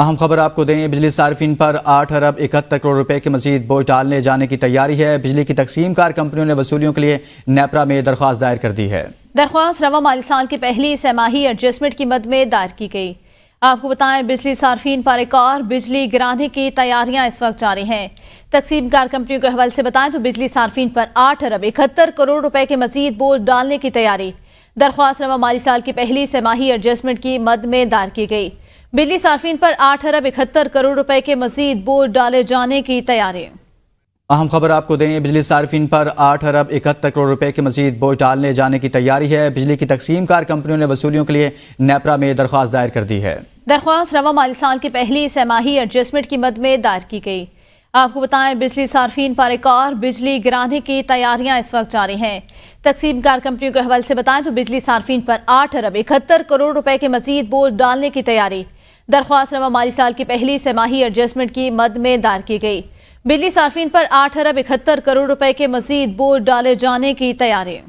अहम खबर आपको दें बिजली सार्फिन पर आठ अरब इकहत्तर करोड़ रुपए के मजीद बोझ डालने जाने की तैयारी है बिजली की तकसीम कार कंपनियों ने वसूलियों के लिए नेपरा में दरख्वास्त दायर कर दी है दरख्वास्त रवा माली साल की पहली सहमाही एडजस्टमेंट की मद में दायर की गई आपको बताएं बिजली सार्फिन पर एक और बिजली गिराने की तैयारियां इस वक्त जारी हैं तकसीम कार कंपनियों के हवाले से बताएं तो बिजली सार्फिन पर आठ अरब इकहत्तर करोड़ रुपए के मजीद बोझ डालने की तैयारी दरख्वास्त रवा माली साल की पहली सहमाही एडजस्टमेंट की मद में दायर की गई बिजली सार्फिन पर आठ अरब इकहत्तर करोड़ रुपए के मजीद बोर्ड डाले जाने की तैयारी अहम खबर आपको दें बिजली सार्फिन पर आठ अरब इकहत्तर करोड़ रुपए के मजीद बोझ डालने जाने की तैयारी है बिजली की तकसीम कार कंपनियों ने वसूलियों के लिए नेपरा में दरख्वास्त दायर कर दी है दरख्वास्त रवा माली साल की पहली सहमाही एडजस्टमेंट की मद में दायर की गई आपको बताएं बिजली सार्फिन पर एक और बिजली गिराने की तैयारियां इस वक्त जारी हैं तकसीम कार कंपनियों के हवाले से बताएं तो बिजली सार्फिन पर आठ अरब इकहत्तर करोड़ रुपए के मजीद बोझ डालने की तैयारी दरख्वास्त नमा माली साल की पहली सरमाही एडजस्टमेंट की मद में दायर की गई बिजली सार्फिन पर आठ अरब इकहत्तर करोड़ रुपए के मजीद बोर्ड डाले जाने की तैयारी